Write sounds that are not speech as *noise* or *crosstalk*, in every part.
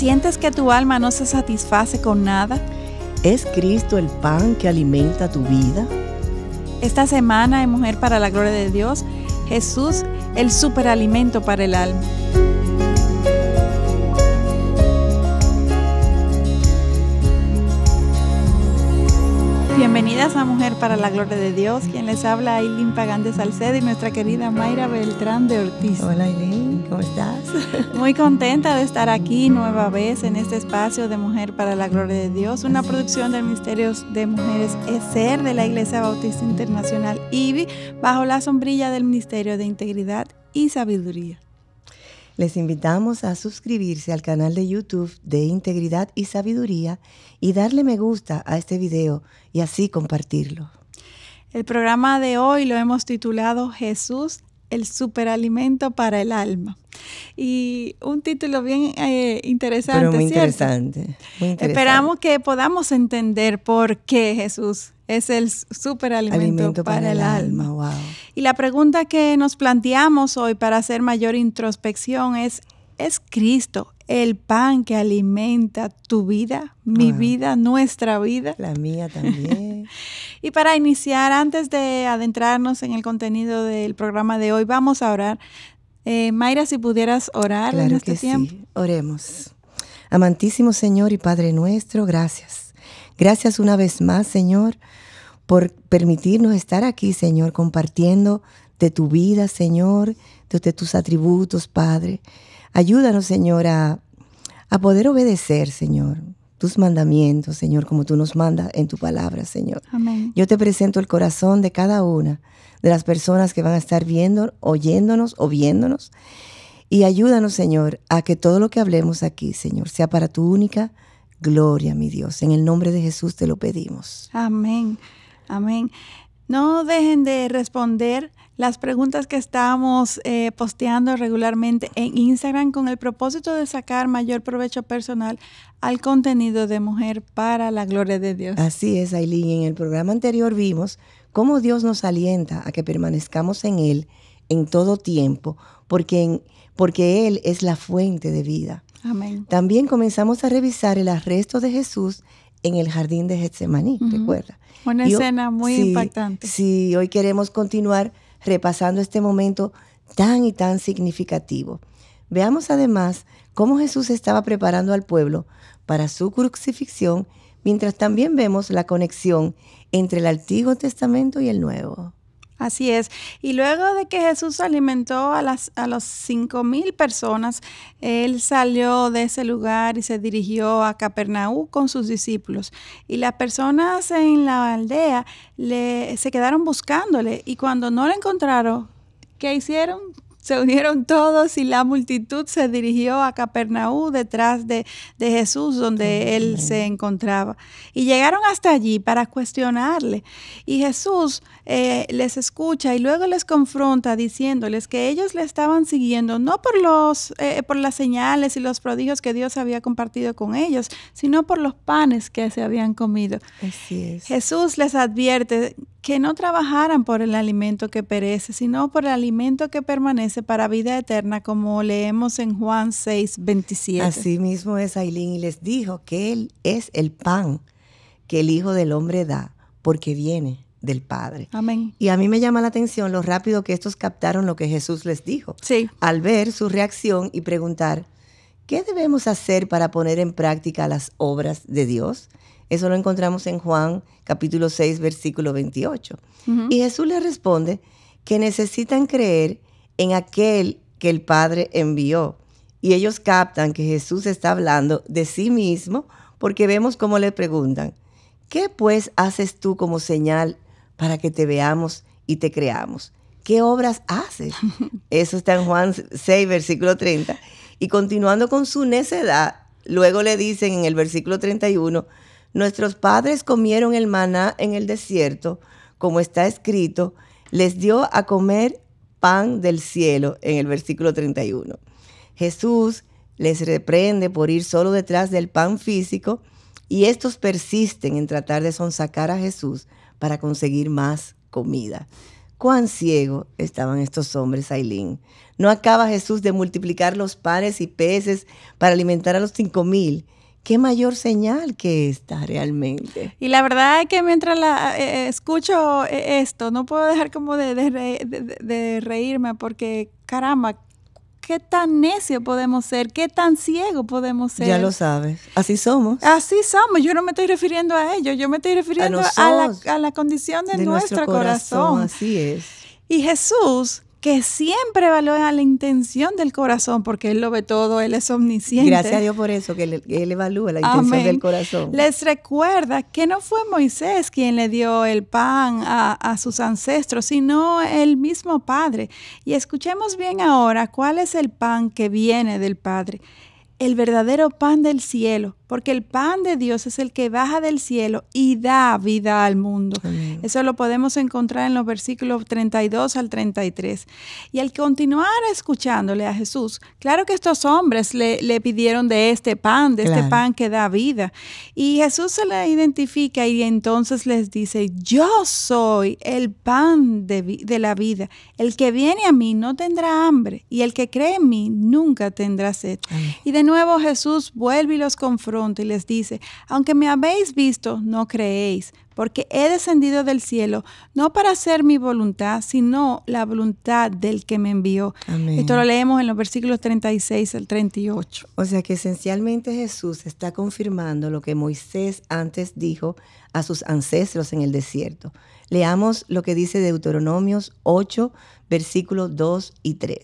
¿Sientes que tu alma no se satisface con nada? ¿Es Cristo el pan que alimenta tu vida? Esta semana en Mujer para la Gloria de Dios, Jesús, el superalimento para el alma. Bienvenidas a Mujer para la Gloria de Dios, quien les habla Aileen Pagán de Salcedo y nuestra querida Mayra Beltrán de Ortiz. Hola Aileen. ¿Cómo estás? *laughs* Muy contenta de estar aquí nueva vez en este espacio de Mujer para la Gloria de Dios, una producción del Ministerio de Mujeres ESER de la Iglesia Bautista Internacional IBI, bajo la sombrilla del Ministerio de Integridad y Sabiduría. Les invitamos a suscribirse al canal de YouTube de Integridad y Sabiduría y darle me gusta a este video y así compartirlo. El programa de hoy lo hemos titulado Jesús el superalimento para el alma. Y un título bien eh, interesante. Pero muy interesante, Esperamos que podamos entender por qué Jesús es el superalimento para, el, alma. Y la pregunta que nos planteamos hoy para hacer mayor introspección es, ¿es Cristo el pan que alimenta tu vida, mi vida, nuestra vida? La mía también. Y para iniciar, antes de adentrarnos en el contenido del programa de hoy, vamos a orar. Eh, Mayra, si pudieras orar en este que tiempo. Sí. Oremos. Amantísimo Señor y Padre nuestro, gracias. Gracias una vez más, Señor, por permitirnos estar aquí, Señor, compartiendo de tu vida, Señor, de tus atributos, Padre. Ayúdanos, Señor, a, a poder obedecer, Señor, tus mandamientos, Señor, como tú nos mandas en tu palabra, Señor. Amén. Yo te presento el corazón de cada una de las personas que van a estar viendo, oyéndonos o viéndonos. Y ayúdanos, Señor, a que todo lo que hablemos aquí, Señor, sea para tu única gloria, mi Dios. En el nombre de Jesús te lo pedimos. Amén. Amén. No dejen de responder las preguntas que estamos eh, posteando regularmente en Instagram con el propósito de sacar mayor provecho personal al contenido de Mujer para la Gloria de Dios. Así es, Aileen. En el programa anterior vimos cómo Dios nos alienta a que permanezcamos en Él en todo tiempo, porque, en, porque Él es la fuente de vida. Amén. También comenzamos a revisar el arresto de Jesús en el jardín de Getsemaní, recuerda. Una escena muy impactante. Sí, hoy queremos continuar repasando este momento tan y tan significativo. Veamos además cómo Jesús estaba preparando al pueblo para su crucifixión, mientras también vemos la conexión entre el Antiguo Testamento y el Nuevo. Así es. Y luego de que Jesús alimentó a las a los cinco mil personas, él salió de ese lugar y se dirigió a Capernaú con sus discípulos. Y las personas en la aldea le, se quedaron buscándole y cuando no lo encontraron, ¿qué hicieron? Se unieron todos y la multitud se dirigió a Capernaú detrás de, Jesús donde él se encontraba. Y llegaron hasta allí para cuestionarle. Y Jesús eh, les escucha y luego les confronta diciéndoles que ellos le estaban siguiendo no por, los, eh, por las señales y los prodigios que Dios había compartido con ellos, sino por los panes que se habían comido. Jesús les advierte que no trabajaran por el alimento que perece, sino por el alimento que permanece para vida eterna, como leemos en Juan 6, 27. Así mismo es Ailín y les dijo que Él es el pan que el Hijo del Hombre da, porque viene del Padre. Amén. Y a mí me llama la atención lo rápido que estos captaron lo que Jesús les dijo. Al ver su reacción y preguntar, ¿qué debemos hacer para poner en práctica las obras de Dios? Eso lo encontramos en Juan capítulo 6, versículo 28. Y Jesús les responde que necesitan creer en aquel que el Padre envió. Y ellos captan que Jesús está hablando de sí mismo porque vemos cómo le preguntan, ¿qué pues haces tú como señal para que te veamos y te creamos? ¿Qué obras haces? *laughs* Eso está en Juan 6, versículo 30. Y continuando con su necedad, luego le dicen en el versículo 31, nuestros padres comieron el maná en el desierto, como está escrito, les dio a comer pan del cielo en el versículo 31. Jesús les reprende por ir solo detrás del pan físico y estos persisten en tratar de sonsacar a Jesús para conseguir más comida. Cuán ciego estaban estos hombres, Ailín. No acaba Jesús de multiplicar los panes y peces para alimentar a los cinco mil ¿Qué mayor señal que esta realmente? Y la verdad es que mientras la, eh, eh, escucho eh, esto, no puedo dejar como de, reírme porque, caramba, qué tan necio podemos ser, qué tan ciego podemos ser. Ya lo sabes, así somos. Así somos, yo no me estoy refiriendo a ellos, yo me estoy ah, refiriendo a, la, condición de, nuestro, corazón. Así es. Y Jesús que siempre evalúa la intención del corazón, porque Él lo ve todo, Él es omnisciente. Gracias a Dios por eso, que Él, evalúa la intención del corazón. Les recuerda que no fue Moisés quien le dio el pan a, a sus ancestros, sino el mismo Padre. Y escuchemos bien ahora cuál es el pan que viene del Padre, el verdadero pan del cielo porque el pan de Dios es el que baja del cielo y da vida al mundo. Eso lo podemos encontrar en los versículos 32 al 33. Y al continuar escuchándole a Jesús, claro que estos hombres le, pidieron de este pan, de este pan que da vida. Y Jesús se le identifica y entonces les dice, yo soy el pan de, la vida. El que viene a mí no tendrá hambre y el que cree en mí nunca tendrá sed. Y de nuevo Jesús vuelve y los confronta y les dice, aunque me habéis visto, no creéis, porque he descendido del cielo, no para hacer mi voluntad, sino la voluntad del que me envió. Esto lo leemos en los versículos 36 al 38. O sea que esencialmente Jesús está confirmando lo que Moisés antes dijo a sus ancestros en el desierto. Leamos lo que dice Deuteronomios 8, versículos 2 y 3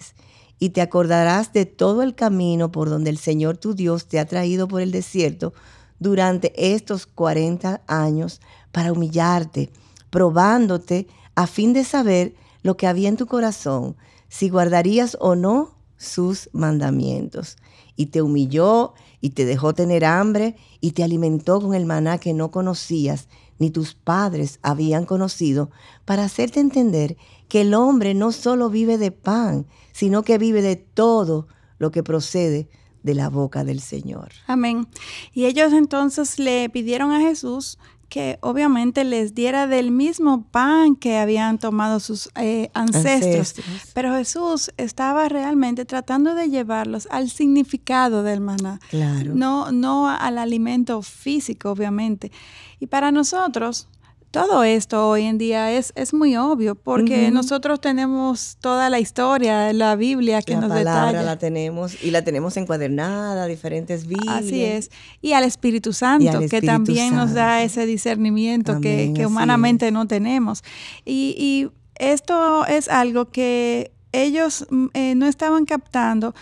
y te acordarás de todo el camino por donde el Señor tu Dios te ha traído por el desierto durante estos 40 años para humillarte, probándote a fin de saber lo que había en tu corazón, si guardarías o no sus mandamientos. Y te humilló y te dejó tener hambre y te alimentó con el maná que no conocías ni tus padres habían conocido, para hacerte entender que el hombre no solo vive de pan, sino que vive de todo lo que procede de la boca del Señor. Amén. Y ellos entonces le pidieron a Jesús que obviamente les diera del mismo pan que habían tomado sus eh, ancestros. Pero Jesús estaba realmente tratando de llevarlos al significado del maná, claro. no, no al alimento físico, obviamente. Y para nosotros, todo esto hoy en día es, es muy obvio porque nosotros tenemos toda la historia la Biblia que nos detalla. La tenemos y la tenemos encuadernada, diferentes Biblias. Así es. Y al Espíritu Santo, que también nos da ese discernimiento que, humanamente no tenemos. Y, esto es algo que ellos mm, eh, no estaban captando,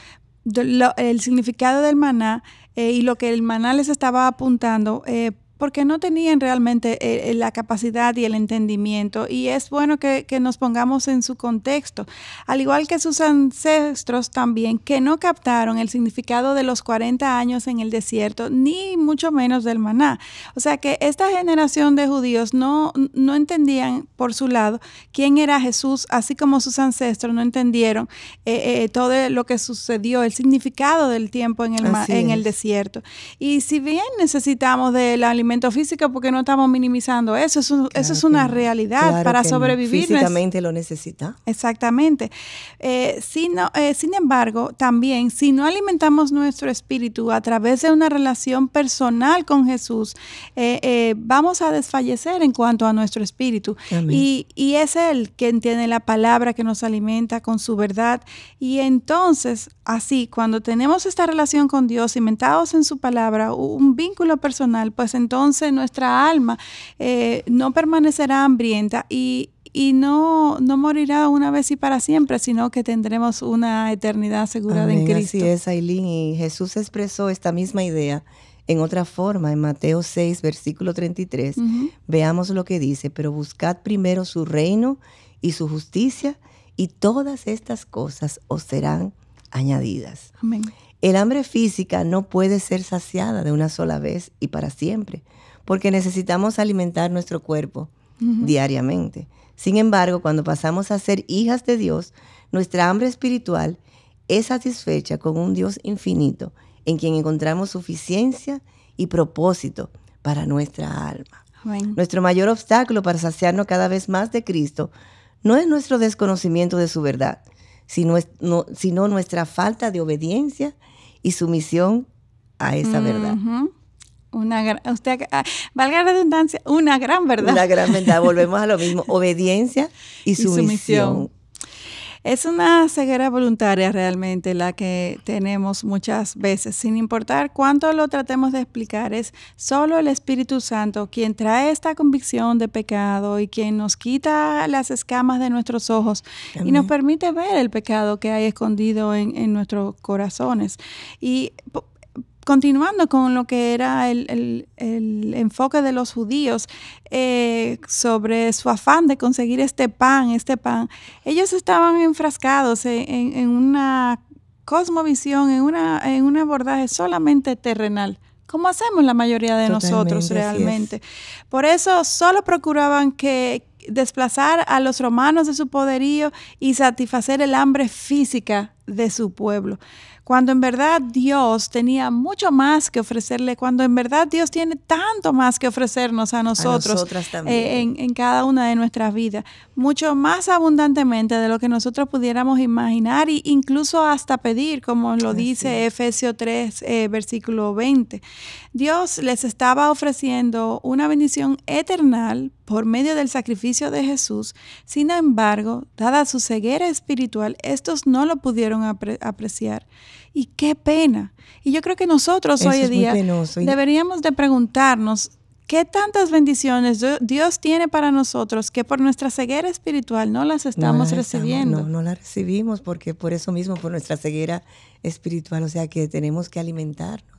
el significado del maná eh, y lo que el maná les estaba apuntando, eh, porque no tenían realmente eh, eh, la capacidad y el entendimiento. Y es bueno que, nos pongamos en su contexto, al igual que sus ancestros también, que no captaron el significado de los 40 años en el desierto, ni mucho menos del maná. O sea que esta generación de judíos no, no entendían por su lado quién era Jesús, así como sus ancestros no entendieron eh, todo lo que sucedió, el significado del tiempo en el, en el desierto. Y si bien necesitamos de la físico porque no estamos minimizando eso. Eso, es una realidad para sobrevivir. Físicamente lo necesita. Exactamente. Eh, eh, sin, embargo, también si no alimentamos nuestro espíritu a través de una relación personal con Jesús, eh, eh, vamos a desfallecer en cuanto a nuestro espíritu. Y, y es Él quien tiene la palabra que nos alimenta con su verdad. Y entonces Así, cuando tenemos esta relación con Dios, cimentados en su palabra, un vínculo personal, pues entonces nuestra alma eh, no permanecerá hambrienta y, no, no morirá una vez y para siempre, sino que tendremos una eternidad segura en Cristo. Así es, y Jesús expresó esta misma idea en otra forma, en Mateo 6, versículo 33. Veamos lo que dice, pero buscad primero su reino y su justicia, y todas estas cosas os serán añadidas. El hambre física no puede ser saciada de una sola vez y para siempre, porque necesitamos alimentar nuestro cuerpo diariamente. Sin embargo, cuando pasamos a ser hijas de Dios, nuestra hambre espiritual es satisfecha con un Dios infinito, en quien encontramos suficiencia y propósito para nuestra alma. Nuestro mayor obstáculo para saciarnos cada vez más de Cristo no es nuestro desconocimiento de su verdad, sino, sino nuestra falta de obediencia y sumisión a esa verdad. Una usted, ah, valga la redundancia, una gran verdad. Una gran verdad, *laughs* volvemos a lo mismo, obediencia y sumisión es una ceguera voluntaria realmente la que tenemos muchas veces, sin importar cuánto lo tratemos de explicar, es solo el Espíritu Santo quien trae esta convicción de pecado y quien nos quita las escamas de nuestros ojos y nos permite ver el pecado que hay escondido en, en nuestros corazones. Y continuando con lo que era el, enfoque de los judíos eh, sobre su afán de conseguir este pan, este pan, ellos estaban enfrascados en, una cosmovisión, en, una, en un abordaje solamente terrenal como hacemos la mayoría de nosotros realmente. Por eso solo procuraban que desplazar a los romanos de su poderío y satisfacer el hambre física de su pueblo cuando en verdad Dios tenía mucho más que ofrecerle, cuando en verdad Dios tiene tanto más que ofrecernos a nosotros eh, en, cada una de nuestras vidas, mucho más abundantemente de lo que nosotros pudiéramos imaginar e incluso hasta pedir, como lo dice Efesios 3, eh, versículo 20. Dios les estaba ofreciendo una bendición eternal por medio del sacrificio de Jesús, sin embargo, dada su ceguera espiritual, estos no lo pudieron apreciar. Y qué pena. Y yo creo que nosotros hoy en día deberíamos de preguntarnos ¿Qué tantas bendiciones Dios tiene para nosotros que por nuestra ceguera espiritual no las estamos, recibiendo? no, no las recibimos porque por eso mismo, por nuestra ceguera espiritual, o sea que tenemos que alimentarnos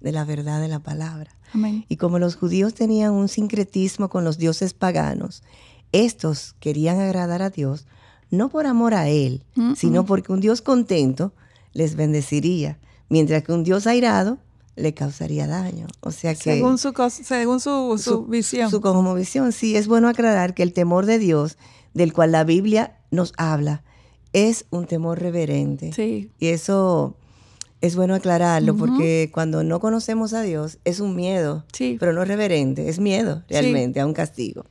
de la verdad de la palabra. Amén. Y como los judíos tenían un sincretismo con los dioses paganos, estos querían agradar a Dios no por amor a Él, sino porque un Dios contento les bendeciría, mientras que un Dios airado le causaría daño. O sea que... Según su, según su, visión. Su cosmovisión, sí. Es bueno aclarar que el temor de Dios, del cual la Biblia nos habla, es un temor reverente. Sí. Y eso es bueno aclararlo porque cuando no conocemos a Dios es un miedo, pero no reverente, es miedo realmente a un castigo.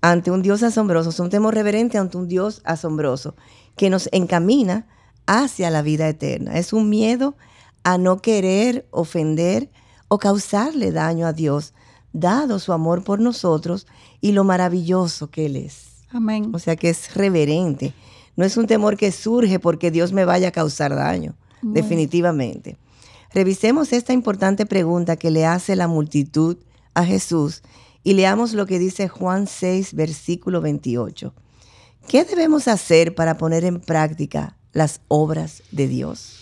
Ante un Dios asombroso, es un temor reverente ante un Dios asombroso que nos encamina hacia la vida eterna. Es un miedo a no querer ofender o causarle daño a Dios, dado su amor por nosotros y lo maravilloso que Él es. Amén. O sea que es reverente. No es un temor que surge porque Dios me vaya a causar daño definitivamente. Revisemos esta importante pregunta que le hace la multitud a Jesús y leamos lo que dice Juan 6, versículo 28. ¿Qué debemos hacer para poner en práctica las obras de Dios?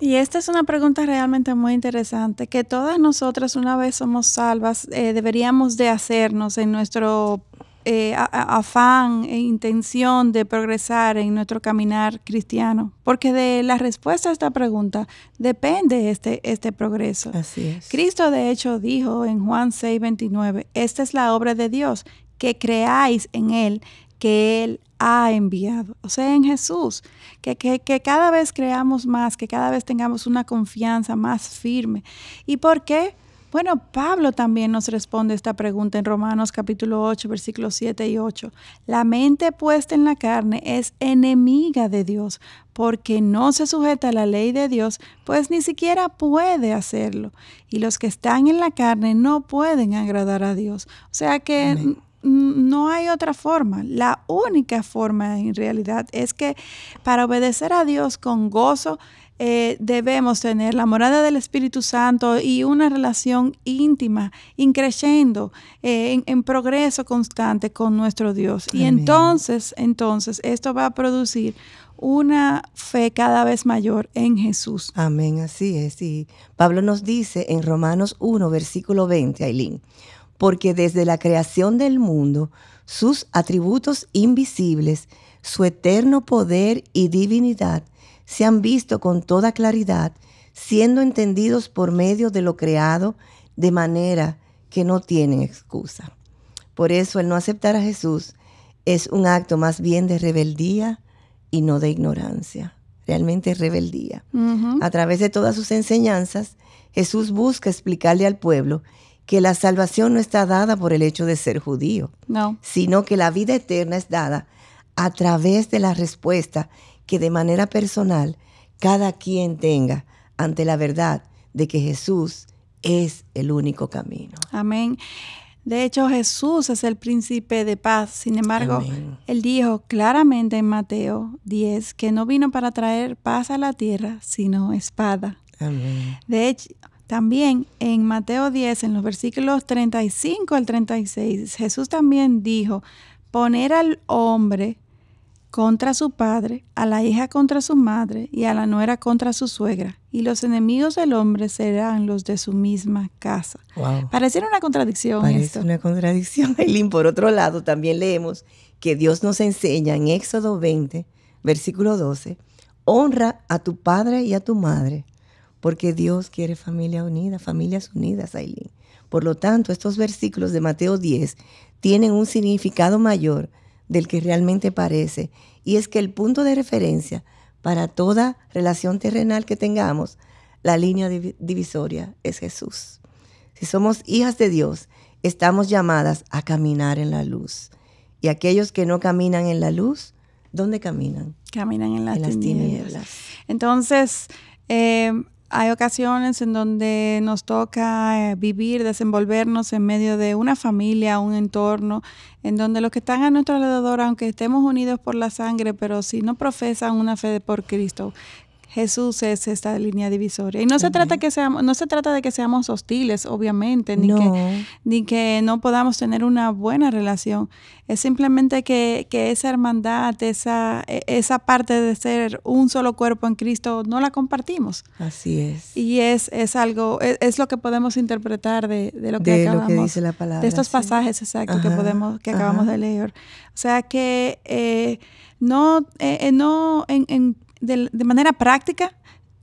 Y esta es una pregunta realmente muy interesante, que todas nosotras una vez somos salvas eh, deberíamos de hacernos en nuestro eh, afán e intención de progresar en nuestro caminar cristiano? Porque de la respuesta a esta pregunta depende este, este progreso. Así es. Cristo de hecho dijo en Juan 6, 29, esta es la obra de Dios, que creáis en Él, que Él ha enviado, o sea, en Jesús, que, que, cada vez creamos más, que cada vez tengamos una confianza más firme. ¿Y por qué? Bueno, Pablo también nos responde esta pregunta en Romanos capítulo 8, versículos 7 y 8. La mente puesta en la carne es enemiga de Dios, porque no se sujeta a la ley de Dios, pues ni siquiera puede hacerlo. Y los que están en la carne no pueden agradar a Dios. O sea que no hay otra forma. La única forma en realidad es que para obedecer a Dios con gozo eh, debemos tener la morada del Espíritu Santo y una relación íntima, increciendo, eh, en, progreso constante con nuestro Dios. Y entonces, entonces, esto va a producir una fe cada vez mayor en Jesús. Amén, así es. Y Pablo nos dice en Romanos 1, versículo 20, Ailín, porque desde la creación del mundo, sus atributos invisibles, su eterno poder y divinidad, se han visto con toda claridad, siendo entendidos por medio de lo creado, de manera que no tienen excusa. Por eso el no aceptar a Jesús es un acto más bien de rebeldía y no de ignorancia. Realmente es rebeldía. A través de todas sus enseñanzas, Jesús busca explicarle al pueblo que la salvación no está dada por el hecho de ser judío, sino que la vida eterna es dada a través de la respuesta que de manera personal cada quien tenga ante la verdad de que Jesús es el único camino. Amén. De hecho, Jesús es el príncipe de paz. Sin embargo, él dijo claramente en Mateo 10 que no vino para traer paz a la tierra, sino espada. Amén. De hecho, también en Mateo 10, en los versículos 35 al 36, Jesús también dijo, poner al hombre contra su padre, a la hija contra su madre y a la nuera contra su suegra. Y los enemigos del hombre serán los de su misma casa. Pareciera una contradicción. Parece una contradicción, Aileen. *laughs* Por otro lado, también leemos que Dios nos enseña en Éxodo 20, versículo 12, honra a tu padre y a tu madre, porque Dios quiere familia unida, familias unidas, Aileen. Por lo tanto, estos versículos de Mateo 10 tienen un significado mayor del que realmente parece. Y es que el punto de referencia para toda relación terrenal que tengamos, la línea divisoria es Jesús. Si somos hijas de Dios, estamos llamadas a caminar en la luz. Y aquellos que no caminan en la luz, ¿dónde caminan? Caminan en las, tinieblas. Entonces, eh, hay ocasiones en donde nos toca eh, vivir, desenvolvernos en medio de una familia, un entorno, en donde los que están a nuestro alrededor, aunque estemos unidos por la sangre, pero si no profesan una fe por Cristo, Jesús es esta línea divisoria. Y no se trata que seamos, no se trata de que seamos hostiles, obviamente, ni, Que, ni que no podamos tener una buena relación. Es simplemente que, esa hermandad, esa, e, esa parte de ser un solo cuerpo en Cristo, no la compartimos. Así es. Y es, es algo, e, es, lo que podemos interpretar de, lo que acabamos. de estos pasajes exactos que podemos, que acabamos de leer. O sea que eh, no, eh, eh, no en de, manera práctica,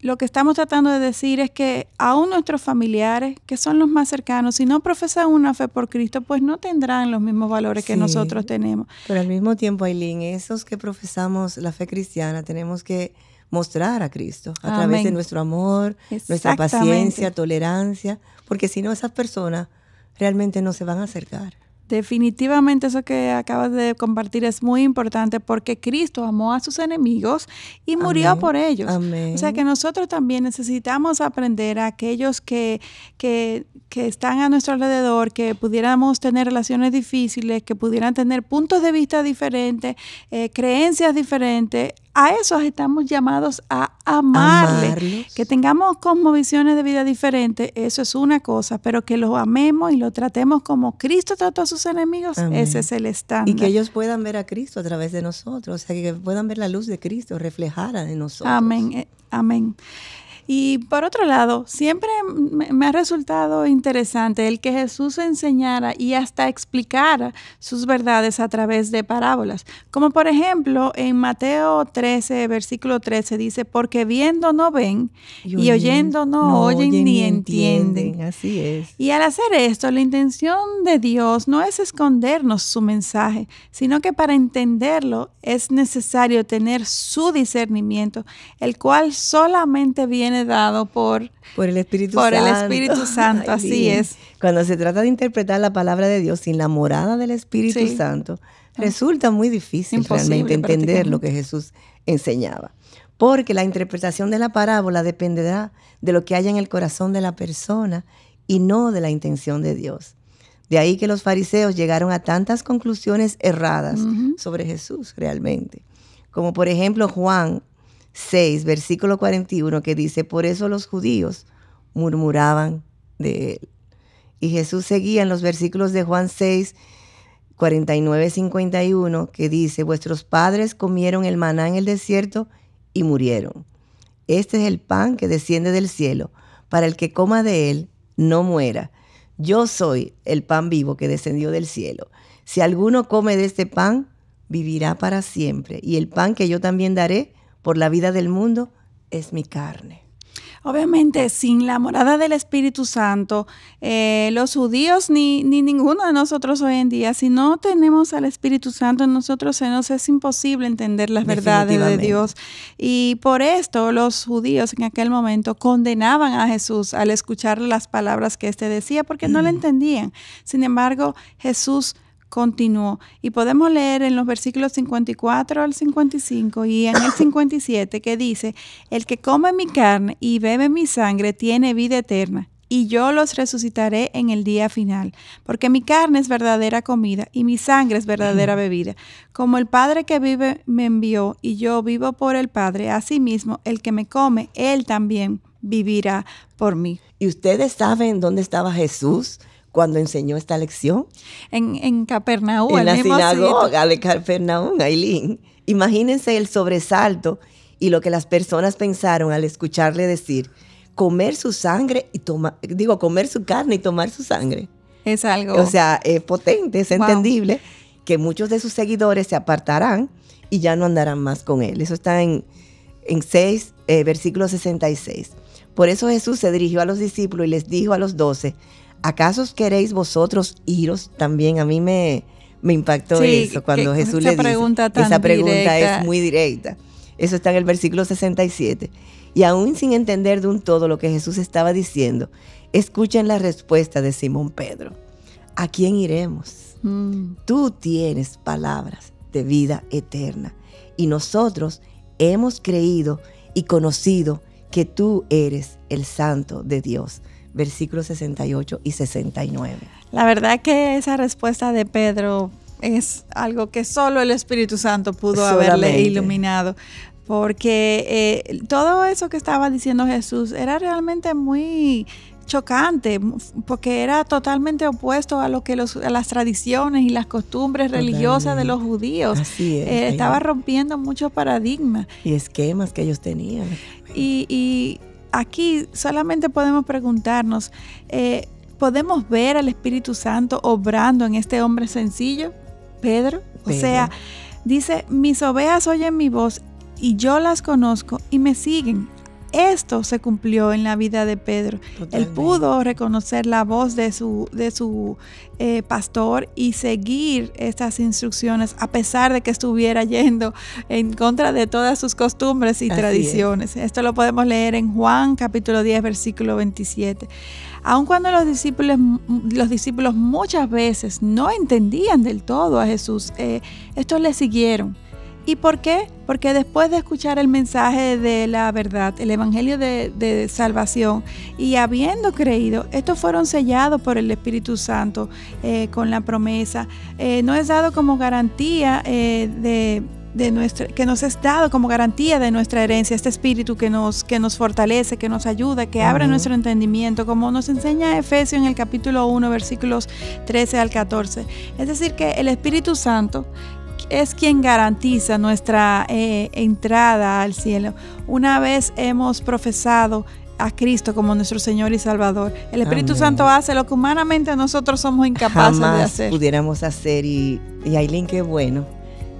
lo que estamos tratando de decir es que aún nuestros familiares, que son los más cercanos, si no profesan una fe por Cristo, pues no tendrán los mismos valores que nosotros tenemos. Pero al mismo tiempo, Aileen, esos que profesamos la fe cristiana, tenemos que mostrar a Cristo a través de nuestro amor, nuestra paciencia, tolerancia, porque si no, esas personas realmente no se van a acercar. Definitivamente eso que acabas de compartir es muy importante porque Cristo amó a sus enemigos y murió por ellos. O sea que nosotros también necesitamos aprender a aquellos que, que, están a nuestro alrededor, que pudiéramos tener relaciones difíciles, que pudieran tener puntos de vista diferentes, eh, creencias diferentes, a esos estamos llamados a amarle. Que tengamos como visiones de vida diferentes, eso es una cosa, pero que los amemos y lo tratemos como Cristo trató a sus enemigos, ese es el estándar. Y que ellos puedan ver a Cristo a través de nosotros, o sea, que puedan ver la luz de Cristo reflejada en nosotros. Amén. Eh, amén. Y por otro lado, siempre me ha resultado interesante el que Jesús enseñara y hasta explicara sus verdades a través de parábolas. Como por ejemplo en Mateo 13, versículo 13 dice, porque viendo no ven y, oyendo no, oyen, ni entienden. entienden. Así es. Y al hacer esto, la intención de Dios no es escondernos su mensaje, sino que para entenderlo es necesario tener su discernimiento, el cual solamente viene dado por, por el Espíritu por el Espíritu *laughs* Santo, así es. Cuando se trata de interpretar la palabra de Dios sin la morada del Espíritu Santo, ah. resulta muy difícil realmente entender lo que Jesús enseñaba. Porque la interpretación de la parábola dependerá de lo que haya en el corazón de la persona y no de la intención de Dios. De ahí que los fariseos llegaron a tantas conclusiones erradas sobre Jesús realmente. Como por ejemplo Juan 6, versículo 41, que dice, por eso los judíos murmuraban de él. Y Jesús seguía en los versículos de Juan 6, 49, 51, que dice, vuestros padres comieron el maná en el desierto y murieron. Este es el pan que desciende del cielo, para el que coma de él no muera. Yo soy el pan vivo que descendió del cielo. Si alguno come de este pan, vivirá para siempre. Y el pan que yo también daré por la vida del mundo es mi carne. Obviamente, sin la morada del Espíritu Santo, eh, los judíos ni, ni, ninguno de nosotros hoy en día, si no tenemos al Espíritu Santo en nosotros, se es imposible entender las verdades de Dios. Y por esto los judíos en aquel momento condenaban a Jesús al escuchar las palabras que éste decía, porque no le mm. entendían. Sin embargo, Jesús continuó. Y podemos leer en los versículos 54 al 55 y en el 57 que dice, el que come mi carne y bebe mi sangre tiene vida eterna. Y yo los resucitaré en el día final, porque mi carne es verdadera comida y mi sangre es verdadera bebida. Como el Padre que vive me envió y yo vivo por el Padre, asimismo el que me come, él también vivirá por mí. ¿Y ustedes saben dónde estaba Jesús cuando enseñó esta lección. En, en Capernaum. En la mismo sinagoga de Capernaum, Aileen. Imagínense el sobresalto y lo que las personas pensaron al escucharle decir, comer su sangre y tomar, digo, comer su carne y tomar su sangre. Es algo. O sea, es potente, es entendible que muchos de sus seguidores se apartarán y ya no andarán más con él. Eso está en, en 6, eh, versículo 66. Por eso Jesús se dirigió a los discípulos y les dijo a los doce, ¿acaso queréis vosotros iros? También a mí me, impactó eso cuando Jesús le dice. Pregunta tan esa pregunta es muy directa. Eso está en el versículo 67. Y aún sin entender de un todo lo que Jesús estaba diciendo, escuchen la respuesta de Simón Pedro. ¿A quién iremos? Mm. Tú tienes palabras de vida eterna y nosotros hemos creído y conocido que tú eres el santo de Dios versículos 68 y 69. La verdad que esa respuesta de Pedro es algo que solo el Espíritu Santo pudo haberle iluminado, porque eh, todo eso que estaba diciendo Jesús era realmente muy chocante porque era totalmente opuesto a lo que las tradiciones y las costumbres religiosas de los judíos. Así eh, estaba rompiendo muchos paradigmas y esquemas que ellos tenían. y aquí solamente podemos preguntarnos, eh, ¿podemos ver al Espíritu Santo obrando en este hombre sencillo, Pedro? Pedro. O sea, dice, mis ovejas oyen mi voz y yo las conozco y me siguen esto se cumplió en la vida de Pedro. Él pudo reconocer la voz de su, de su eh, pastor y seguir estas instrucciones a pesar de que estuviera yendo en contra de todas sus costumbres y tradiciones. Esto lo podemos leer en Juan capítulo 10 versículo 27. Aun cuando los discípulos, los discípulos muchas veces no entendían del todo a Jesús, eh, estos le siguieron. ¿Y por qué? Porque después de escuchar el mensaje de la verdad, el Evangelio de, salvación, y habiendo creído, estos fueron sellados por el Espíritu Santo eh, con la promesa. Eh, no es dado como garantía eh, de nuestra, que nos es dado como garantía de nuestra herencia, este espíritu que nos, que nos fortalece, que nos ayuda, que abre nuestro entendimiento, como nos enseña Efesio en el capítulo 1, versículos 13 al 14. Es decir, que el Espíritu Santo es quien garantiza nuestra eh, entrada al cielo. Una vez hemos profesado a Cristo como nuestro Señor y Salvador. El Espíritu Santo hace lo que humanamente nosotros somos incapaces de hacer. pudiéramos hacer. Y, y Aileen, qué bueno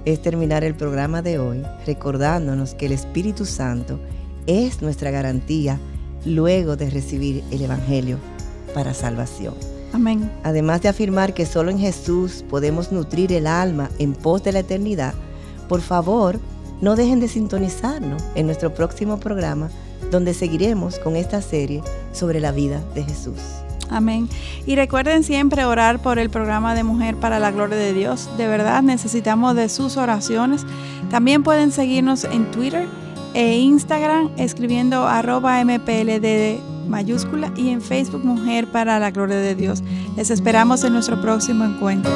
es terminar el programa de hoy recordándonos que el Espíritu Santo es nuestra garantía luego de recibir el Evangelio para salvación. Amén. Además de afirmar que solo en Jesús podemos nutrir el alma en pos de la eternidad, por favor, no dejen de sintonizarnos en nuestro próximo programa donde seguiremos con esta serie sobre la vida de Jesús. Amén. Y recuerden siempre orar por el programa de Mujer para la Gloria de Dios. De verdad necesitamos de sus oraciones. También pueden seguirnos en Twitter e Instagram escribiendo arroba mpldd mayúscula y en Facebook Mujer para la Gloria de Dios. Les esperamos en nuestro próximo encuentro.